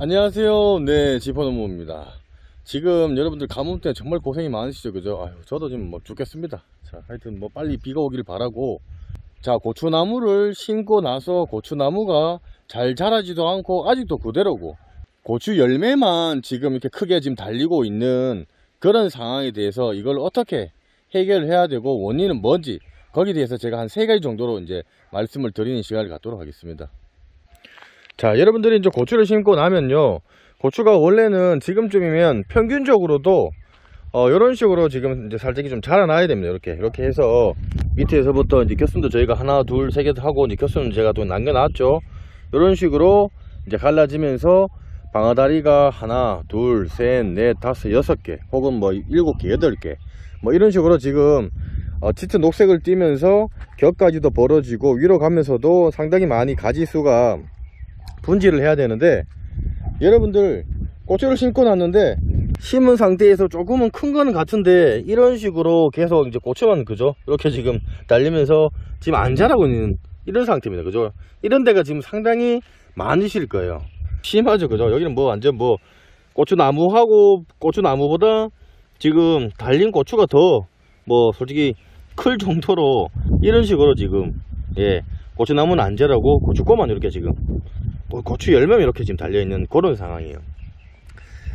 안녕하세요 네 지퍼노무입니다 지금 여러분들 가뭄 때 정말 고생이 많으시죠 그죠 아유 저도 지금 뭐 죽겠습니다 자 하여튼 뭐 빨리 비가 오길 바라고 자 고추나무를 심고 나서 고추나무가 잘 자라지도 않고 아직도 그대로고 고추 열매만 지금 이렇게 크게 지금 달리고 있는 그런 상황에 대해서 이걸 어떻게 해결해야 되고 원인은 뭔지 거기에 대해서 제가 한 세 가지 정도로 이제 말씀을 드리는 시간을 갖도록 하겠습니다 자 여러분들이 이제 고추를 심고 나면요 고추가 원래는 지금쯤이면 평균적으로도 어, 이런 식으로 지금 이제 살짝이 좀 자라나야 됩니다. 이렇게 이렇게 해서 밑에서부터 이제 겨슴도 저희가 하나, 둘, 세개도 하고 이제 겨슴은 제가 또 남겨놨죠. 이런 식으로 이제 갈라지면서 방아다리가 하나, 둘, 셋, 넷, 다섯, 여섯 개 혹은 뭐 일곱 개, 여덟 개 뭐 이런 식으로 지금 어, 짙은 녹색을 띠면서 겹까지도 벌어지고 위로 가면서도 상당히 많이 가지수가 분지를 해야 되는데 여러분들 꽃을 심고 났는데 심은 상태에서 조금은 큰 거는 같은데 이런 식으로 계속 이제 고추만 그죠 이렇게 지금 달리면서 지금 안 자라고 있는 이런 상태입니다 그죠 이런 데가 지금 상당히 많으실 거예요 심하죠 그죠 여기는 뭐 완전 뭐 고추나무하고 고추나무보다 지금 달린 고추가 더 뭐 솔직히 클 정도로 이런 식으로 지금 예 고추나무는 안 자라고 고추꼬만 이렇게 지금 뭐 고추 열매만 이렇게 지금 달려있는 그런 상황이에요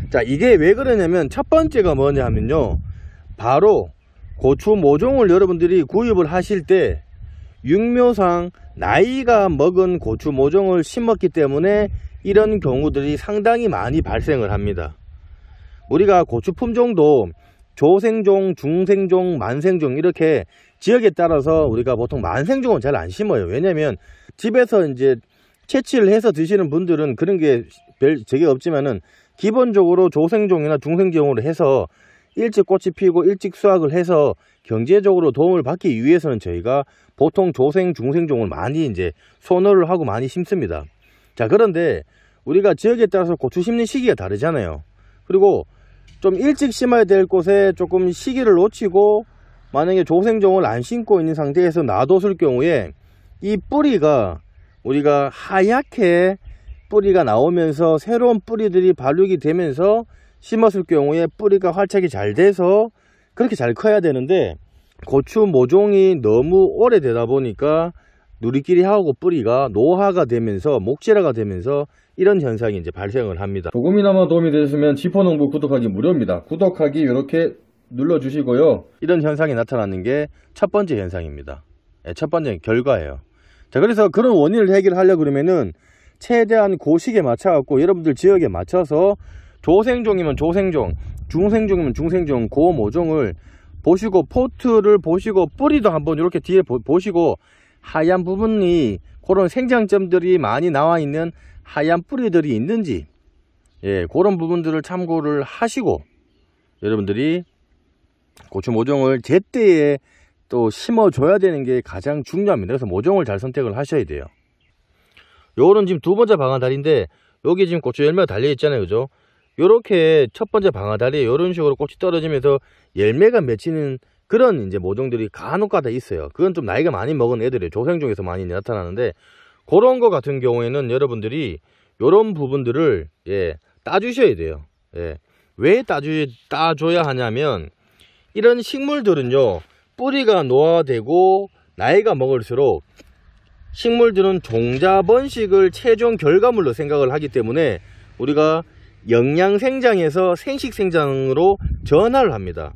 자 이게 왜 그러냐면 첫 번째가 뭐냐 하면요 바로 고추 모종을 여러분들이 구입을 하실 때 육묘상 나이가 먹은 고추 모종을 심었기 때문에 이런 경우들이 상당히 많이 발생을 합니다 우리가 고추 품종도 조생종, 중생종, 만생종 이렇게 지역에 따라서 우리가 보통 만생종은 잘 안 심어요 왜냐면 집에서 이제 채취를 해서 드시는 분들은 그런 게별 제게 없지만은 기본적으로 조생종이나 중생종으로 해서 일찍 꽃이 피고 일찍 수확을 해서 경제적으로 도움을 받기 위해서는 저희가 보통 조생 중생종을 많이 이제 선호를 하고 많이 심습니다 자 그런데 우리가 지역에 따라서 고추 심는 시기가 다르잖아요 그리고 좀 일찍 심어야 될 곳에 조금 시기를 놓치고 만약에 조생종을 안 심고 있는 상태에서 놔뒀을 경우에 이 뿌리가 우리가 하얗게 뿌리가 나오면서 새로운 뿌리들이 발육이 되면서 심었을 경우에 뿌리가 활착이 잘 돼서 그렇게 잘 커야 되는데 고추 모종이 너무 오래되다 보니까 누리끼리 하고 뿌리가 노화가 되면서 목질화가 되면서 이런 현상이 이제 발생을 합니다. 조금이나마 도움이 되셨으면 지퍼농부 구독하기 무료입니다. 구독하기 이렇게 눌러주시고요. 이런 현상이 나타나는 게 첫 번째 현상입니다. 예, 첫 번째 결과예요. 자 그래서 그런 원인을 해결하려 그러면은 최대한 고식에 맞춰 갖고 여러분들 지역에 맞춰서 조생종이면 조생종 중생종이면 중생종 고 모종을 보시고 포트를 보시고 뿌리도 한번 이렇게 뒤에 보, 시고 하얀 부분이 그런 생장점들이 많이 나와 있는 하얀 뿌리들이 있는지 예 그런 부분들을 참고를 하시고 여러분들이 고추 모종을 제때에 또 심어줘야 되는 게 가장 중요합니다. 그래서 모종을 잘 선택을 하셔야 돼요. 요거는 지금 두 번째 방아다리인데 여기 지금 고추 열매가 달려 있잖아요. 그죠? 요렇게 첫 번째 방아다리에 요런 식으로 꽃이 떨어지면서 열매가 맺히는 그런 이제 모종들이 간혹가다 있어요. 그건 좀 나이가 많이 먹은 애들이 조생 중에서 많이 나타나는데 그런 거 같은 경우에는 여러분들이 요런 부분들을 예, 따주셔야 돼요. 예. 왜 따주, 따줘야 하냐면 이런 식물들은요 뿌리가 노화되고 나이가 먹을수록 식물들은 종자 번식을 최종 결과물로 생각을 하기 때문에 우리가 영양 생장에서 생식 생장으로 전환을 합니다.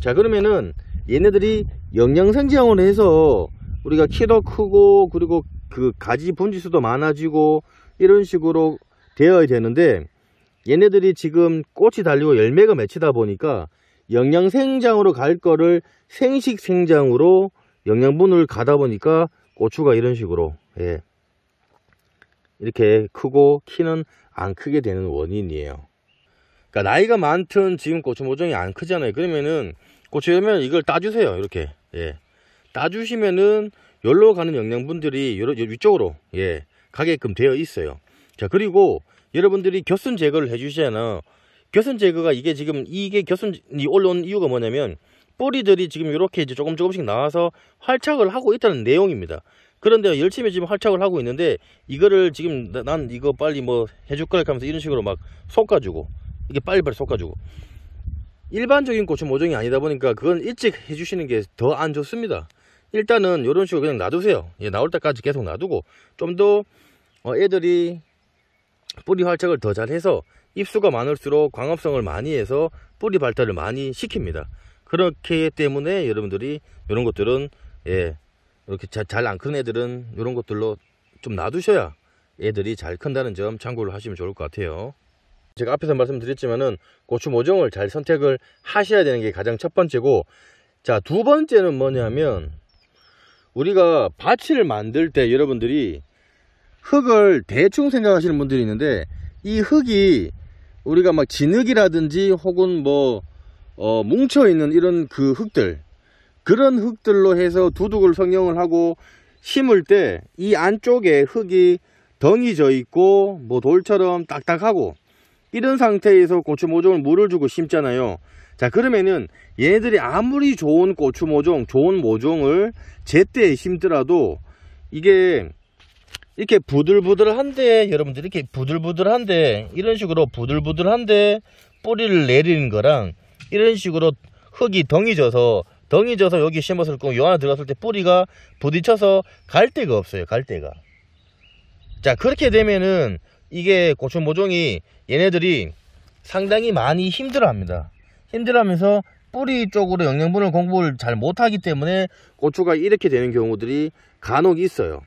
자 그러면은 얘네들이 영양 생장으로 해서 우리가 키도 크고 그리고 그 가지 분지수도 많아지고 이런 식으로 되어야 되는데 얘네들이 지금 꽃이 달리고 열매가 맺히다 보니까 영양생장으로 갈 거를 생식생장으로 영양분을 가다 보니까 고추가 이런 식으로 예, 이렇게 크고 키는 안 크게 되는 원인이에요. 그러니까 나이가 많든 지금 고추 모종이 안 크잖아요. 그러면은 고추면 이 이걸 따주세요. 이렇게 예, 따주시면은 열로 가는 영양분들이 위쪽으로 예, 가게끔 되어 있어요. 자 그리고 여러분들이 겨순 제거를 해주시잖아요. 교순 제거가 이게 지금 이게 교순이 올라온 이유가 뭐냐면 뿌리들이 지금 이렇게 이제 조금 조금씩 나와서 활착을 하고 있다는 내용입니다. 그런데 열심히 지금 활착을 하고 있는데 이거를 지금 난 이거 빨리 뭐 해줄 거라 하면서 이런 식으로 막 솎아주고 이게 빨리빨리 솎아주고 일반적인 고추 모종이 아니다 보니까 그건 일찍 해주시는 게 더 안 좋습니다. 일단은 이런 식으로 그냥 놔두세요. 예, 나올 때까지 계속 놔두고 좀더 어, 애들이 뿌리 활착을 더 잘해서 입수가 많을수록 광합성을 많이 해서 뿌리 발달을 많이 시킵니다. 그렇기 때문에 여러분들이 이런 것들은 예 이렇게 잘 안 큰 애들은 이런 것들로 좀 놔두셔야 애들이 잘 큰다는 점 참고를 하시면 좋을 것 같아요. 제가 앞에서 말씀드렸지만은 고추 모종을 잘 선택을 하셔야 되는 게 가장 첫 번째고 자두 번째는 뭐냐면 우리가 밭을 만들 때 여러분들이 흙을 대충 생각하시는 분들이 있는데 이 흙이 우리가 막 진흙이라든지 혹은 뭐 어, 뭉쳐있는 이런 그 흙들 그런 흙들로 해서 두둑을 성형을 하고 심을 때 이 안쪽에 흙이 덩이 져 있고 뭐 돌처럼 딱딱하고 이런 상태에서 고추 모종을 물을 주고 심잖아요 자 그러면은 얘네들이 아무리 좋은 고추 모종 좋은 모종을 제때 심더라도 이게 이렇게 부들부들한데 여러분들 이렇게 부들부들한데 이런 식으로 부들부들한데 뿌리를 내리는 거랑 이런 식으로 흙이 덩이 져서 덩이 져서 여기 심었을 거고 요 안에 들어갔을 때 뿌리가 부딪혀서 갈 데가 없어요 갈 데가 자 그렇게 되면은 이게 고추 모종이 얘네들이 상당히 많이 힘들어합니다 힘들어하면서 뿌리 쪽으로 영양분을 공급을 잘 못하기 때문에 고추가 이렇게 되는 경우들이 간혹 있어요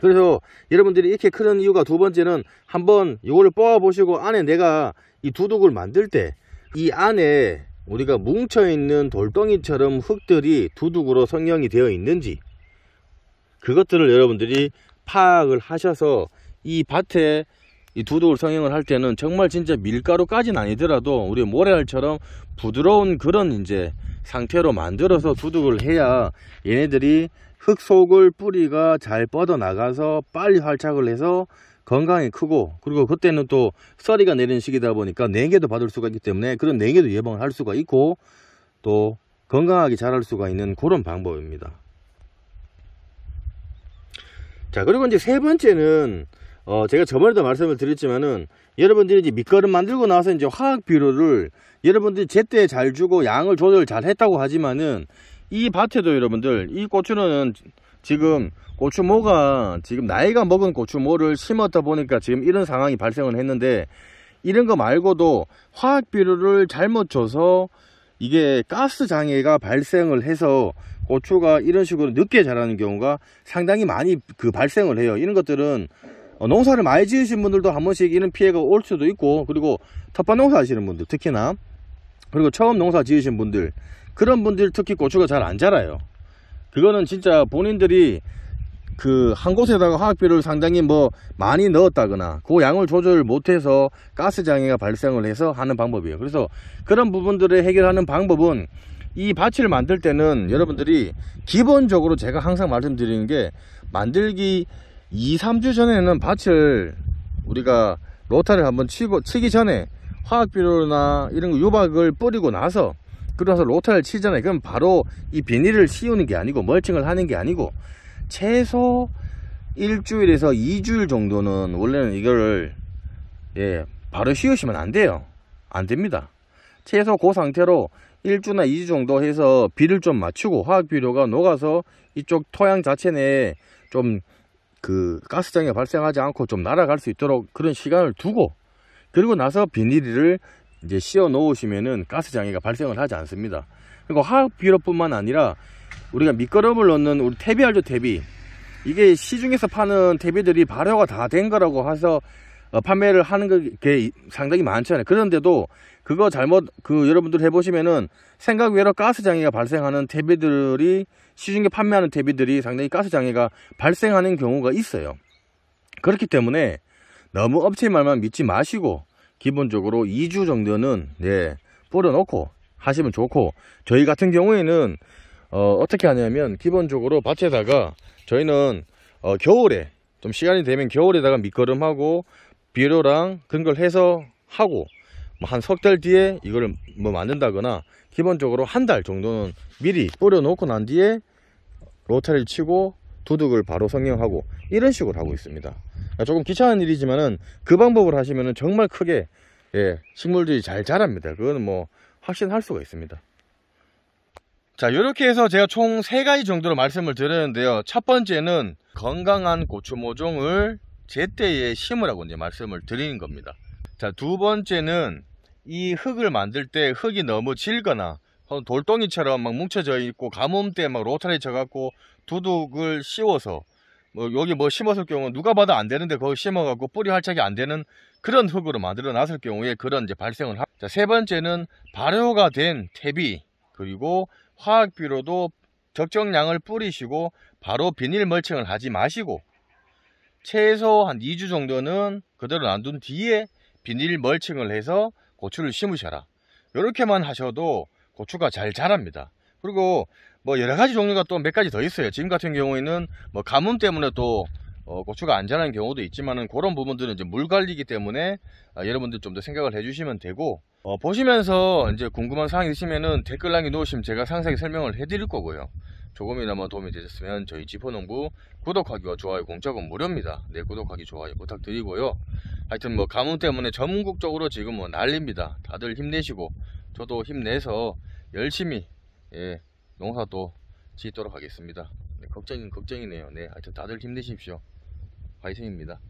그래서 여러분들이 이렇게 크는 이유가 두 번째는 한번 이거를 뽑아 보시고 안에 내가 이 두둑을 만들 때 이 안에 우리가 뭉쳐 있는 돌덩이처럼 흙들이 두둑으로 성형이 되어 있는지 그것들을 여러분들이 파악을 하셔서 이 밭에 이 두둑을 성형을 할 때는 정말 진짜 밀가루까지는 아니더라도 우리 모래알처럼 부드러운 그런 이제 상태로 만들어서 두둑을 해야 얘네들이 흙속을 뿌리가 잘 뻗어나가서 빨리 활착을 해서 건강이 크고 그리고 그때는 또 서리가 내리는 시기다 보니까 냉개도 받을 수가 있기 때문에 그런 냉개도 예방을 할 수가 있고 또 건강하게 자랄 수가 있는 그런 방법입니다. 자 그리고 이제 세 번째는 어 제가 저번에도 말씀을 드렸지만은 여러분들이 이제 밑거름 만들고 나서 이제 화학 비료를 여러분들이 제때 잘 주고 양을 조절 잘 했다고 하지만은 이 밭에도 여러분들 이 고추는 지금 고추모가 지금 나이가 먹은 고추모를 심었다 보니까 지금 이런 상황이 발생을 했는데 이런 거 말고도 화학비료를 잘못 줘서 이게 가스 장애가 발생을 해서 고추가 이런 식으로 늦게 자라는 경우가 상당히 많이 그 발생을 해요 이런 것들은 농사를 많이 지으신 분들도 한 번씩 이런 피해가 올 수도 있고 그리고 텃밭 농사 하시는 분들 특히나 그리고 처음 농사 지으신 분들 그런 분들 특히 고추가 잘 안 자라요 그거는 진짜 본인들이 그 한 곳에다가 화학비를 상당히 뭐 많이 넣었다거나 그 양을 조절 못해서 가스 장애가 발생을 해서 하는 방법이에요 그래서 그런 부분들을 해결하는 방법은 이 밭을 만들 때는 여러분들이 기본적으로 제가 항상 말씀드리는 게 만들기 2, 3주 전에는 밭을 우리가 로타를 한번 치고, 치기 전에 화학비료나 이런 거 유박을 뿌리고 나서 그래서 로타를 치잖아요 그럼 바로 이 비닐을 씌우는 게 아니고 멀칭을 하는 게 아니고 최소 일주일에서 2주일 정도는 원래는 이걸 예 바로 씌우시면 안 돼요 안 됩니다 최소 그 상태로 1주나 2주 정도 해서 비를 좀 맞추고 화학 비료가 녹아서 이쪽 토양 자체 내에 좀 그 가스장이 발생하지 않고 좀 날아갈 수 있도록 그런 시간을 두고 그리고 나서 비닐을 이제 씌워 놓으시면은 가스 장애가 발생을 하지 않습니다 그리고 화학 비료뿐만 아니라 우리가 밑거름을 넣는 우리 퇴비 알죠 퇴비 이게 시중에서 파는 퇴비들이 발효가 다 된 거라고 해서 어, 판매를 하는 게 상당히 많잖아요 그런데도 그거 잘못 그 여러분들 해보시면은 생각 외로 가스 장애가 발생하는 퇴비들이 시중에 판매하는 퇴비들이 상당히 가스 장애가 발생하는 경우가 있어요 그렇기 때문에 너무 업체 말만 믿지 마시고 기본적으로 2주 정도는 예, 뿌려놓고 하시면 좋고 저희 같은 경우에는 어, 떻게 하냐면 기본적으로 밭에다가 저희는 어, 겨울에 좀 시간이 되면 겨울에다가 밑거름하고 비료랑 근런걸 해서 하고 뭐한석 달 뒤에 이거를 뭐 만든다거나 기본적으로 한 달 정도는 미리 뿌려놓고 난 뒤에 로타를 치고 두둑을 바로 성형하고 이런 식으로 하고 있습니다 아, 조금 귀찮은 일이지만은 그 방법을 하시면은 정말 크게 예, 식물들이 잘 자랍니다. 그거는 뭐 확신할 수가 있습니다. 자, 이렇게 해서 제가 총 세가지 정도로 말씀을 드렸는데요. 첫 번째는 건강한 고추 모종을 제때에 심으라고 이제 말씀을 드리는 겁니다. 자, 두 번째는 이 흙을 만들 때 흙이 너무 질거나 돌덩이처럼 막 뭉쳐져 있고 가뭄 때 막 로타리 쳐갖고 두둑을 씌워서 뭐 여기 뭐 심었을 경우 누가 봐도 안 되는데 거기 심어갖고 뿌리 활착이 안 되는 그런 흙으로 만들어 놨을 경우에 그런 이제 발생을 합니다. 세 번째는 발효가 된 퇴비 그리고 화학비료도 적정량을 뿌리시고 바로 비닐 멀칭을 하지 마시고 최소 한 2주 정도는 그대로 놔둔 뒤에 비닐 멀칭을 해서 고추를 심으셔라. 이렇게만 하셔도 고추가 잘 자랍니다. 그리고 뭐 여러 가지 종류가 또 몇 가지 더 있어요. 지금 같은 경우에는 뭐 가뭄 때문에 또 어, 고추가 안 자라는 경우도 있지만은 그런 부분들은 이제 물관리기 때문에 어, 여러분들 좀 더 생각을 해주시면 되고 어, 보시면서 이제 궁금한 사항 있으시면은 댓글란에 놓으시면 제가 상세히 설명을 해드릴 거고요. 조금이나마 도움이 되셨으면 저희 지포농부 구독하기와 좋아요 공짜은 무료입니다. 네 구독하기 좋아요 부탁드리고요. 하여튼 뭐 가뭄 때문에 전국적으로 지금 뭐 난립니다. 다들 힘내시고 저도 힘내서 열심히 예, 농사 도 짓도록 하겠습니다 네, 걱정이 걱정이네요 네 하여튼 다들 힘내십시오 화이팅입니다